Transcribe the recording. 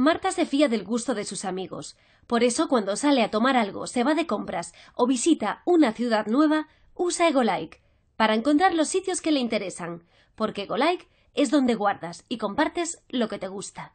Marta se fía del gusto de sus amigos. Por eso, cuando sale a tomar algo, se va de compras o visita una ciudad nueva, usa Egolike para encontrar los sitios que le interesan, porque Egolike es donde guardas y compartes lo que te gusta.